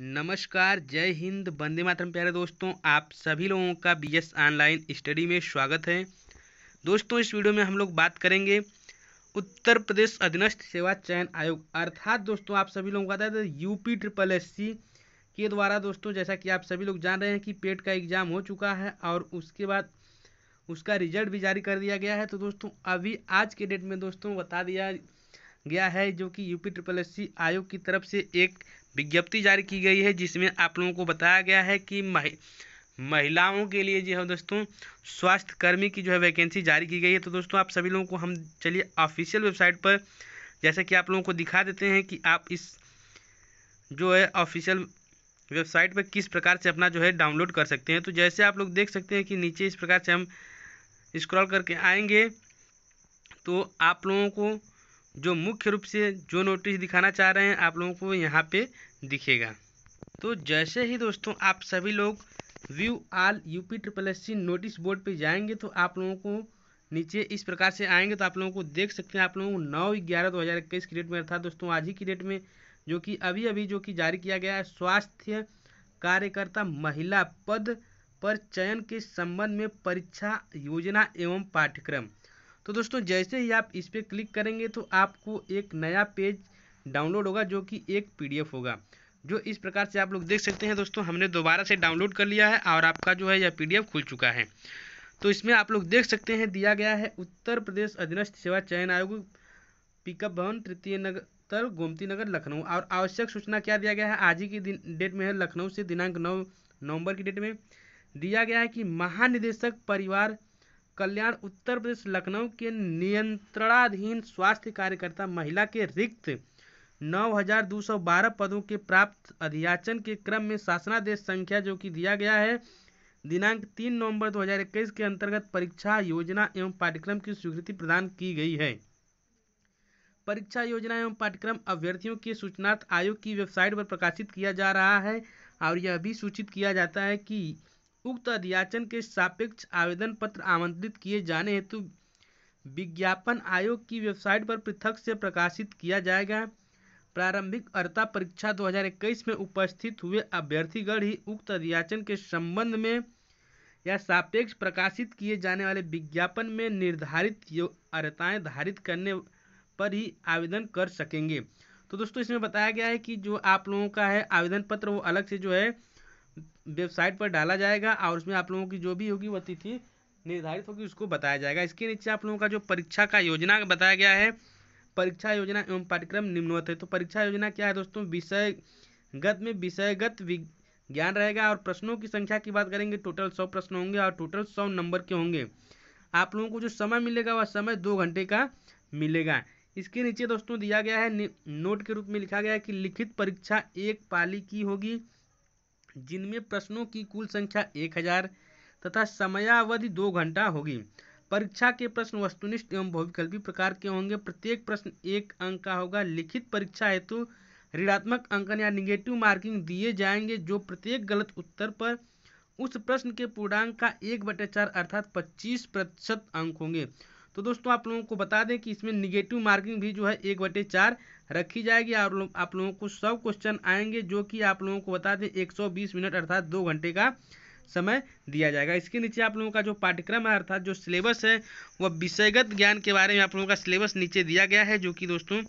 नमस्कार जय हिंद बंदे मातरम प्यारे दोस्तों आप सभी लोगों का बी एस ऑनलाइन स्टडी में स्वागत है दोस्तों इस वीडियो में हम लोग बात करेंगे उत्तर प्रदेश अधीनस्थ सेवा चयन आयोग अर्थात दोस्तों आप सभी लोगों को पता है यूपी ट्रिपल एस सी के द्वारा दोस्तों जैसा कि आप सभी लोग जान रहे हैं कि पेट e का एग्ज़ाम हो चुका है और उसके बाद उसका रिजल्ट भी जारी कर दिया गया है तो दोस्तों अभी आज के डेट में दोस्तों बता दिया गया है जो कि यूपी ट्रिपल एस सी आयोग की तरफ से एक विज्ञप्ति जारी की गई है जिसमें आप लोगों को बताया गया है कि मह महिलाओं के लिए जो है दोस्तों स्वास्थ्य कर्मी की जो है वैकेंसी जारी की गई है तो दोस्तों आप सभी लोगों को हम चलिए ऑफिशियल वेबसाइट पर जैसा कि आप लोगों को दिखा देते हैं कि आप इस जो है ऑफिशियल वेबसाइट पर किस प्रकार से अपना जो है डाउनलोड कर सकते हैं तो जैसे आप लोग देख सकते हैं कि नीचे इस प्रकार से हम स्क्रॉल करके आएंगे तो आप लोगों को जो मुख्य रूप से जो नोटिस दिखाना चाह रहे हैं आप लोगों को यहाँ पे दिखेगा तो जैसे ही दोस्तों आप सभी लोग view all UP triple S C notice board पे जाएंगे तो आप लोगों को नीचे इस प्रकार से आएंगे तो आप लोगों को देख सकते हैं आप लोगों को नौ ग्यारह दो हज़ार इक्कीस की डेट में अर्थात दोस्तों आज ही की डेट में जो कि अभी अभी जो कि जारी किया गया है स्वास्थ्य कार्यकर्ता महिला पद पर चयन के संबंध में परीक्षा योजना एवं पाठ्यक्रम तो दोस्तों जैसे ही आप इस पर क्लिक करेंगे तो आपको एक नया पेज डाउनलोड होगा जो कि एक पीडीएफ होगा जो इस प्रकार से आप लोग देख सकते हैं दोस्तों हमने दोबारा से डाउनलोड कर लिया है और आपका जो है यह पीडीएफ खुल चुका है तो इसमें आप लोग देख सकते हैं दिया गया है उत्तर प्रदेश अधीनस्थ सेवा चयन आयोग पिकअप भवन तृतीय नगर तर गोमती नगर लखनऊ और आवश्यक सूचना क्या दिया गया है आज ही की डेट में है लखनऊ से दिनांक नौ नवंबर की डेट में दिया गया है कि महानिदेशक परिवार कल्याण उत्तर प्रदेश लखनऊ के नियंत्रणाधीन स्वास्थ्य कार्यकर्ता महिला के रिक्त 9212 पदों के प्राप्त अधियाचन के क्रम में शासनादेश संख्या जो कि दिया गया है दिनांक 3 नवंबर 2021 के अंतर्गत परीक्षा योजना एवं पाठ्यक्रम की स्वीकृति प्रदान की गई है परीक्षा योजना एवं पाठ्यक्रम अभ्यर्थियों के सूचनार्थ आयोग की वेबसाइट पर प्रकाशित किया जा रहा है और यह भी सूचित किया जाता है कि उक्त अध्याचन के सापेक्ष आवेदन पत्र आमंत्रित किए जाने हेतु विज्ञापन आयोग की वेबसाइट पर पृथक से प्रकाशित किया जाएगा प्रारंभिक अर्ता परीक्षा 2021 में उपस्थित हुए अभ्यर्थीगण ही उक्त अध्याचन के संबंध में या सापेक्ष प्रकाशित किए जाने वाले विज्ञापन में निर्धारित अर्ताएँ धारित करने पर ही आवेदन कर सकेंगे तो दोस्तों इसमें बताया गया है कि जो आप लोगों का है आवेदन पत्र वो अलग से जो है वेबसाइट पर डाला जाएगा और उसमें आप लोगों की जो भी होगी वह तिथि निर्धारित होगी उसको बताया जाएगा इसके नीचे आप लोगों का जो परीक्षा का योजना बताया गया है परीक्षा योजना एवं पाठ्यक्रम निम्नवत है तो परीक्षा योजना क्या है दोस्तों विषयगत में विषयगत ज्ञान रहेगा और प्रश्नों की संख्या की बात करेंगे टोटल सौ प्रश्न होंगे और टोटल सौ नंबर के होंगे आप लोगों को जो समय मिलेगा वह समय दो घंटे का मिलेगा इसके नीचे दोस्तों दिया गया है नोट के रूप में लिखा गया है कि लिखित परीक्षा एक पाली की होगी जिनमें प्रश्नों की कुल संख्या एक हजार तथा समयावधि दो घंटा होगी परीक्षा के प्रश्न वस्तुनिष्ठ एवं बहुविकल्पी प्रकार के होंगे प्रत्येक प्रश्न एक अंक का होगा लिखित परीक्षा हेतु ऋणात्मक अंकन या निगेटिव मार्किंग दिए जाएंगे जो प्रत्येक गलत उत्तर पर उस प्रश्न के पूर्णांक का एक बटे चार अर्थात पच्चीस प्रतिशत अंक होंगे तो दोस्तों आप लोगों को बता दें कि इसमें निगेटिव मार्किंग भी जो है एक बटे चार रखी जाएगी और लोग आप लोगों को सब क्वेश्चन आएंगे जो कि आप लोगों को बता दें 120 मिनट अर्थात दो घंटे का समय दिया जाएगा इसके नीचे आप लोगों का जो पाठ्यक्रम है अर्थात जो सिलेबस है वह विषयगत ज्ञान के बारे में आप लोगों का सिलेबस नीचे दिया गया है जो कि दोस्तों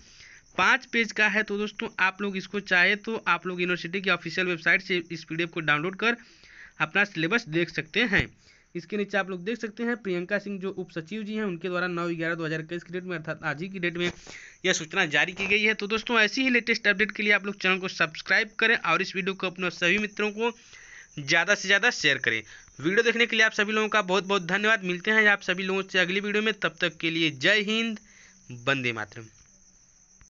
पाँच पेज का है तो दोस्तों आप लोग इसको चाहे तो आप लोग यूनिवर्सिटी की ऑफिशियल वेबसाइट से इस पी को डाउनलोड कर अपना सिलेबस देख सकते हैं इसके नीचे आप लोग देख सकते हैं प्रियंका सिंह जो उप सचिव जी हैं उनके द्वारा नौ ग्यारह दो हज़ार इक्कीस की डेट में अर्थात आज ही की डेट में यह सूचना जारी की गई है तो दोस्तों ऐसी ही लेटेस्ट अपडेट के लिए आप लोग चैनल को सब्सक्राइब करें और इस वीडियो को अपने सभी मित्रों को ज़्यादा से ज़्यादा शेयर करें वीडियो देखने के लिए आप सभी लोगों का बहुत बहुत धन्यवाद मिलते हैं आप सभी लोगों से अगली वीडियो में तब तक के लिए जय हिंद बंदे मातरम